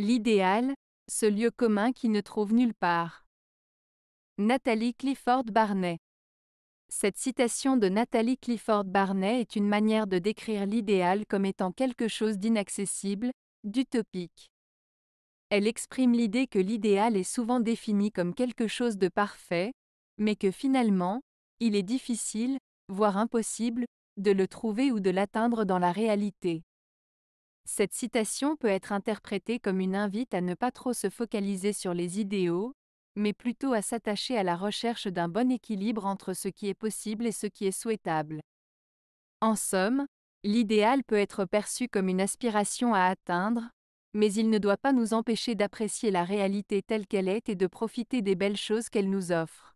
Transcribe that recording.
L'idéal, ce lieu commun qui ne trouve nulle part. Nathalie Clifford Barnet. Cette citation de Nathalie Clifford Barnet est une manière de décrire l'idéal comme étant quelque chose d'inaccessible, d'utopique. Elle exprime l'idée que l'idéal est souvent défini comme quelque chose de parfait, mais que finalement, il est difficile, voire impossible, de le trouver ou de l'atteindre dans la réalité. Cette citation peut être interprétée comme une invite à ne pas trop se focaliser sur les idéaux, mais plutôt à s'attacher à la recherche d'un bon équilibre entre ce qui est possible et ce qui est souhaitable. En somme, l'idéal peut être perçu comme une aspiration à atteindre, mais il ne doit pas nous empêcher d'apprécier la réalité telle qu'elle est et de profiter des belles choses qu'elle nous offre.